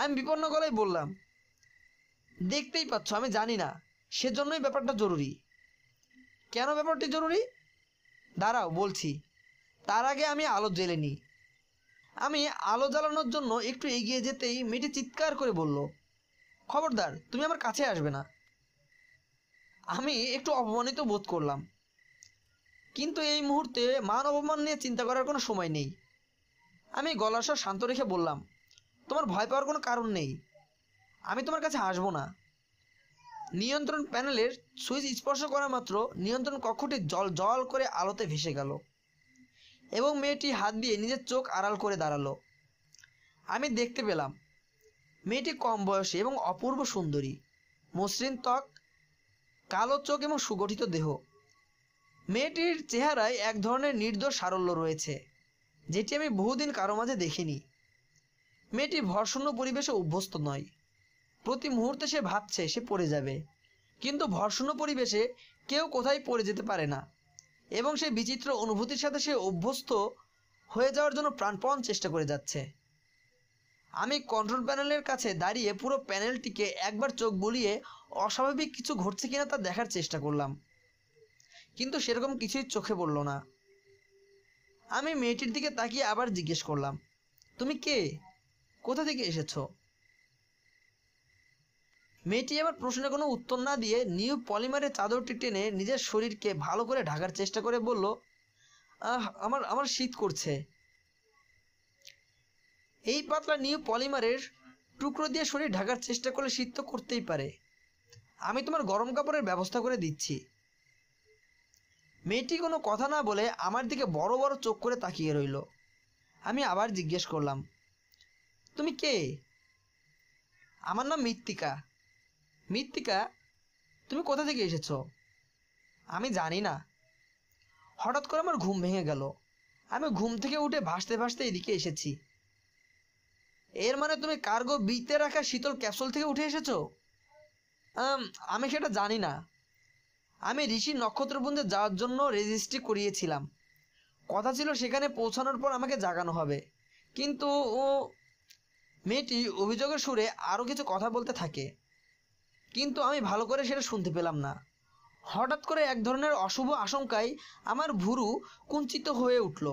আমি বিপন্ন গলায় বললাম দেখতেই পাচ্ছ আমি জানি না সেজন্যই ব্যাপারটা জরুরি কেন ব্যাপারটি জরুরি দাঁড়াও বলছি তার আগে আমি আলো জ্বেলে নিই আমি আলো জ্বালানোর জন্য একটু এগিয়ে যেতেই মেয়েটি চিৎকার করে বলল খবরদার তুমি আমার কাছে আসবে না আমি একটু অপমানিত বোধ করলাম কিন্তু এই মুহূর্তে মান অপমান নিয়ে চিন্তা করার কোনো সময় নেই আমি গলার স্বর শান্ত রেখে বললাম তোমার ভয় পাওয়ার কোনো কারণ নেই আমি তোমার কাছে আসবো না নিয়ন্ত্রণ প্যানেলের সুইচ স্পর্শ করা মাত্র নিয়ন্ত্রণ কক্ষটি জল জল করে আলোতে ভেসে গেল এবং মেয়েটি হাত দিয়ে নিজের চোখ আড়াল করে দাঁড়ালো আমি দেখতে পেলাম মেয়েটি কম বয়সী এবং অপূর্ব সুন্দরী মসৃণ ত্বক কালো চোখ এবং সুগঠিত দেহ মেয়েটির চেহারায় এক ধরনের নির্দোষ সারল্য রয়েছে যেটি আমি বহুদিন কারো মাঝে দেখিনি মেয়েটি ভরশূন্য পরিবেশে অভ্যস্ত নয় প্রতি মুহূর্তে সে ভাবছে সে পড়ে যাবে কিন্তু ভরশূন্য পরিবেশে কেউ কোথায় পড়ে যেতে পারে না এবং সেই বিচিত্র অনুভূতির সাথে সে অভ্যস্ত হয়ে যাওয়ার জন্য প্রাণপণ চেষ্টা করে যাচ্ছে আমি কন্ট্রোল প্যানেলের কাছে দাঁড়িয়ে পুরো প্যানেলটিকে একবার চোখ বুলিয়ে অস্বাভাবিক কিছু ঘটছে কিনা তা দেখার চেষ্টা করলাম কিন্তু সেরকম কিছুই চোখে পড়ল না আমি মেয়েটির দিকে তাকিয়ে আবার জিজ্ঞেস করলাম তুমি কে কোথা থেকে এসেছ মেয়েটি আবার প্রশ্নে কোনো উত্তর না দিয়ে নিউ পলিমারের চাদরটি টেনে নিজের শরীরকে ভালো করে ঢাকার চেষ্টা করে বলল আহ আমার আমার শীত করছে এই পাতলা নিউ পলিমারের টুকরো দিয়ে শরীর ঢাকার চেষ্টা করলে শীত তো করতেই পারে আমি তোমার গরম কাপড়ের ব্যবস্থা করে দিচ্ছি মেয়েটি কোনো কথা না বলে আমার দিকে বড় বড় চোখ করে তাকিয়ে রইল আমি আবার জিজ্ঞেস করলাম তুমি কে আমার নাম মৃত্তিকা মৃত্তিকা তুমি কোথা থেকে এসেছো আমি জানি না হঠাৎ করে আমার ঘুম ভেঙে গেল আমি ঘুম থেকে উঠে ভাসতে ভাসতে এদিকে এসেছি এর মানে তুমি কার্গো বিতে রাখা শীতল ক্যাপসুল থেকে উঠে এসেছো আমি সেটা জানি না আমি ঋষি নক্ষত্রপুঞ্জে যাওয়ার জন্য রেজিস্ট্রি করিয়েছিলাম কথা ছিল সেখানে পৌঁছানোর পর আমাকে জাগানো হবে কিন্তু ও মেয়েটি অভিযোগের সুরে আরও কিছু কথা বলতে থাকে কিন্তু আমি ভালো করে সেটা শুনতে পেলাম না হঠাৎ করে এক ধরনের অশুভ আশঙ্কায় আমার ভুরু কুঞ্চিত হয়ে উঠল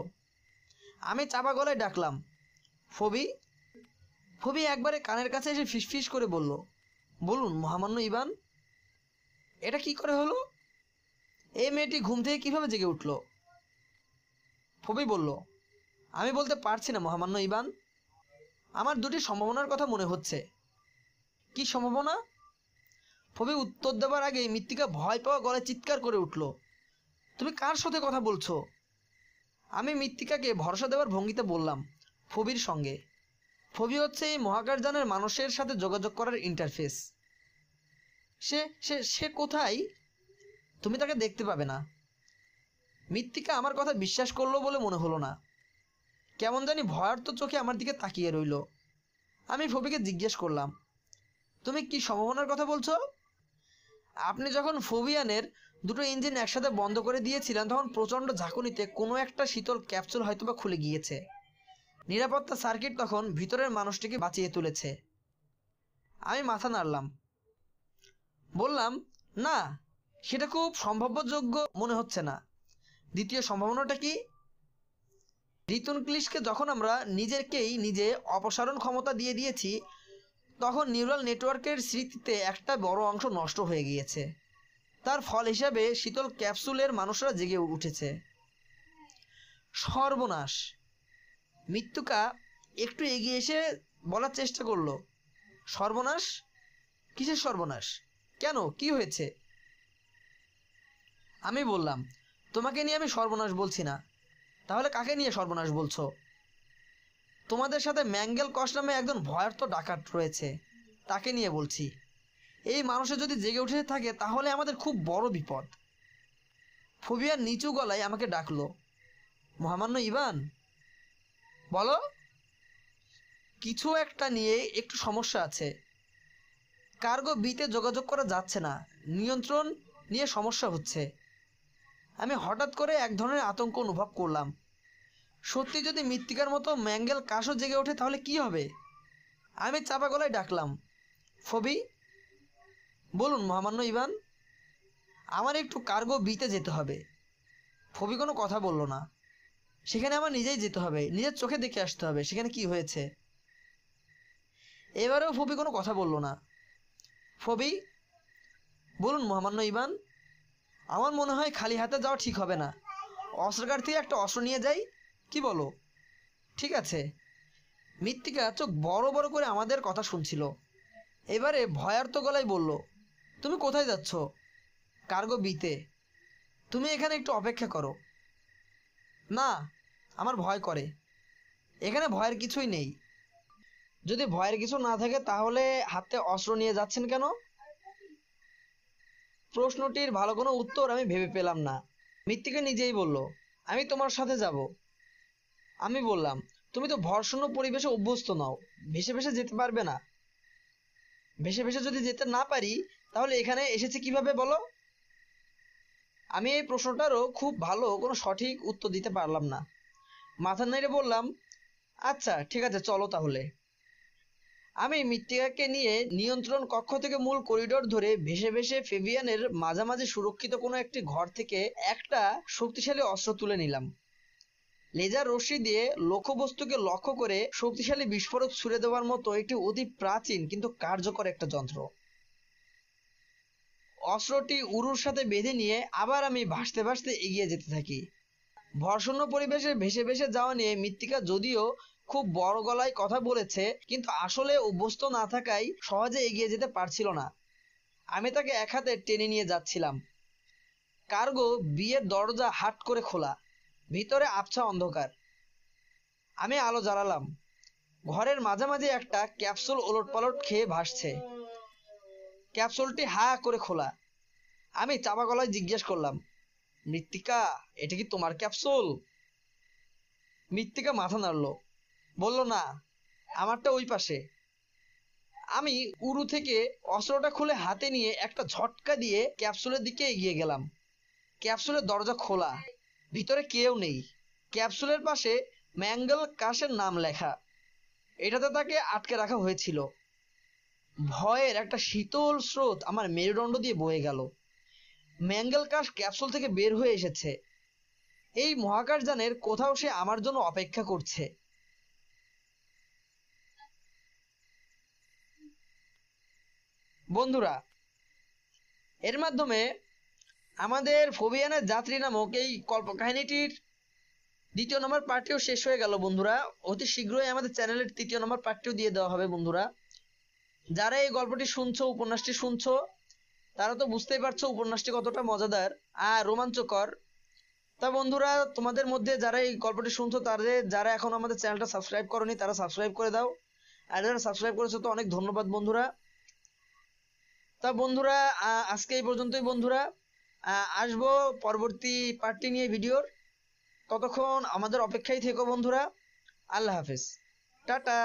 আমি চাপা গলায় ডাকলাম ফবি ফবি একবারে কানের কাছে এসে ফিসফিস করে বলল বলুন মহামান্য ইবান এটা কি করে হলো এই মেয়েটি ঘুম থেকে কিভাবে জেগে উঠল ফবি বলল আমি বলতে পারছি না মহামান্য ইবান আমার দুটি সম্ভাবনার কথা মনে হচ্ছে কি সম্ভাবনা ফবি উত্তর দেওয়ার আগে মৃত্তিকা ভয় পাওয়া গলায় চিৎকার করে উঠল তুমি কার সাথে কথা বলছো আমি মৃত্তিকাকে ভরসা দেওয়ার ভঙ্গিতে বললাম ফবির সঙ্গে ফোবি হচ্ছে এই মহাকাশযানের মানুষের সাথে যোগাযোগ করার ইন্টারফেস সে সে সে কোথায় তুমি তাকে দেখতে পাবে না মৃত্তিকা আমার কথা বিশ্বাস করলো বলে মনে হলো না কেমন জানি ভয়ার্ত চোখে আমার দিকে তাকিয়ে রইল আমি ফবিকে জিজ্ঞেস করলাম তুমি কি সম্ভাবনার কথা বলছো আপনি যখন ফোবিয়ানের দুটো ইঞ্জিন একসাথে বন্ধ করে দিয়েছিলেন তখন প্রচণ্ড ঝাঁকুনিতে কোনো একটা শীতল ক্যাপসুল হয়তোবা খুলে গিয়েছে নিরাপত্তা সার্কিট তখন ভিতরের মানুষটিকে বাঁচিয়ে তুলেছে আমি মাথা নাড়লাম বললাম না সেটা খুব সম্ভাব্যযোগ্য মনে হচ্ছে না দ্বিতীয় সম্ভাবনাটা কি রিতুন ক্লিশকে যখন আমরা নিজেকেই নিজে অপসারণ ক্ষমতা দিয়ে দিয়েছি তখন নিউরাল নেটওয়ার্কের স্মৃতিতে একটা বড় অংশ নষ্ট হয়ে গিয়েছে তার ফল হিসাবে শীতল ক্যাপসুলের মানুষরা জেগে উঠেছে সর্বনাশ মৃত্যুকা একটু এগিয়ে এসে বলার চেষ্টা করলো সর্বনাশ কিসের সর্বনাশ কেন কি হয়েছে আমি বললাম তোমাকে নিয়ে আমি সর্বনাশ বলছি না তাহলে কাকে নিয়ে সর্বনাশ বলছো তোমাদের সাথে ম্যাঙ্গেল কস নামে একজন ভয়ার্থ ডাকাত রয়েছে তাকে নিয়ে বলছি এই মানুষে যদি জেগে উঠে থাকে তাহলে আমাদের খুব বড় বিপদ ফোবিয়ার নিচু গলায় আমাকে ডাকলো মহামান্য ইভান বলো কিছু একটা নিয়ে একটু সমস্যা আছে কার্গো বিতে যোগাযোগ করা যাচ্ছে না নিয়ন্ত্রণ নিয়ে সমস্যা হচ্ছে আমি হঠাৎ করে এক ধরনের আতঙ্ক অনুভব করলাম সত্যি যদি মৃত্তিকার মতো ম্যাঙ্গেল কাশও জেগে ওঠে তাহলে কি হবে আমি চাপা গলায় ডাকলাম ফবি বলুন মহামান্য ইভান আমার একটু কার্গো বিতে যেতে হবে ফবি কোনো কথা বলল না সেখানে আমার নিজেই যেতে হবে নিজের চোখে দেখে আসতে হবে সেখানে কি হয়েছে এবারেও ফবি কোনো কথা বলল না ফবি বলুন মহামান্য ইবান আমার মনে হয় খালি হাতে যাওয়া ঠিক হবে না অস্ত্রকার থেকে একটা অস্ত্র নিয়ে যাই কি বলো ঠিক আছে মৃত্তিকা চোখ বড় বড় করে আমাদের কথা শুনছিল এবারে ভয়ার্ত গলায় বলল তুমি কোথায় যাচ্ছ কার্গো বিতে তুমি এখানে একটু অপেক্ষা করো না আমার ভয় করে এখানে ভয়ের কিছুই নেই যদি ভয়ের কিছু না থাকে তাহলে হাতে অস্ত্র নিয়ে যাচ্ছেন কেন প্রশ্নটির ভালো কোনো উত্তর আমি ভেবে পেলাম না মৃত্তিকা নিজেই বলল আমি তোমার সাথে যাব আমি বললাম তুমি তো ভরসূন্য পরিবেশে অভ্যস্ত নও ভেসে ভেসে যেতে পারবে না ভেসে ভেসে যদি যেতে না পারি তাহলে এখানে এসেছে কিভাবে বলো আমি এই প্রশ্নটারও খুব ভালো কোনো সঠিক উত্তর দিতে পারলাম না মাথা নেড়ে বললাম আচ্ছা ঠিক আছে চলো তাহলে আমি মৃত্তিকাকে নিয়ে নিয়ন্ত্রণ কক্ষ থেকে মূল করিডোর ধরে ভেসে ভেসে ফেভিয়ানের মাঝামাঝি সুরক্ষিত কোনো একটি ঘর থেকে একটা শক্তিশালী অস্ত্র তুলে নিলাম লেজার রশ্মি দিয়ে লক্ষ্যবস্তুকে লক্ষ্য করে শক্তিশালী বিস্ফোরক ছুড়ে দেওয়ার মতো একটি অতি প্রাচীন কিন্তু কার্যকর একটা যন্ত্র অস্ত্রটি উরুর সাথে বেঁধে নিয়ে আবার আমি ভাসতে ভাসতে এগিয়ে যেতে থাকি ভর্ষণ পরিবেশে ভেসে ভেসে যাওয়া নিয়ে মৃত্তিকা যদিও খুব বড় গলায় কথা বলেছে কিন্তু আসলে অভ্যস্ত না থাকায় সহজে এগিয়ে যেতে পারছিল না আমি তাকে এক হাতে টেনে নিয়ে যাচ্ছিলাম কার্গো বিয়ের দরজা হাট করে খোলা ভিতরে আবছা অন্ধকার আমি আলো জ্বালালাম ঘরের মাঝামাঝি একটা ক্যাপসুল ওলটপালট খেয়ে ভাসছে ক্যাপসুলটি হা করে খোলা আমি চাপা গলায় জিজ্ঞেস করলাম মৃত্তিকা এটা কি তোমার ক্যাপসুল মৃত্তিকা মাথা নাড়লো বলল না আমারটা ওই পাশে আমি উরু থেকে অস্ত্রটা খুলে হাতে নিয়ে একটা ঝটকা দিয়ে ক্যাপসুলের দিকে এগিয়ে গেলাম ক্যাপসুলের দরজা খোলা ভিতরে কেউ নেই ক্যাপসুলের পাশে ম্যাঙ্গল কাশের নাম লেখা এটাতে তাকে আটকে রাখা হয়েছিল ভয়ের একটা শীতল স্রোত আমার মেরুদণ্ড দিয়ে বয়ে গেল ম্যাঙ্গেল কাশ ক্যাপসুল থেকে বের হয়ে এসেছে এই মহাকাশ যানের কোথাও সে আমার জন্য অপেক্ষা করছে বন্ধুরা এর মাধ্যমে আমাদের ফোবিয়ানের যাত্রী নামক এই কল্পকাহিনীটির দ্বিতীয় নম্বর পার্টিও শেষ হয়ে গেল বন্ধুরা অতি শীঘ্রই আমাদের চ্যানেলের তৃতীয় নম্বর পার্টিও দিয়ে দেওয়া হবে বন্ধুরা যারা এই গল্পটি শুনছো উপন্যাসটি শুনছো তারা তো বুঝতেই পারছো উপন্যাসটি কতটা মজাদার আর রোমাঞ্চকর তা বন্ধুরা তোমাদের মধ্যে যারা এই গল্পটি শুনছো তাদের যারা এখন আমাদের চ্যানেলটা সাবস্ক্রাইব করনি তারা সাবস্ক্রাইব করে দাও আর যারা সাবস্ক্রাইব করেছো তো অনেক ধন্যবাদ বন্ধুরা তা বন্ধুরা আজকে এই পর্যন্তই বন্ধুরা আসব পরবর্তী পার্টি নিয়ে ভিডিওর ততক্ষণ আমাদের অপেক্ষায় থেকো বন্ধুরা আল্লাহ হাফেজ টাটা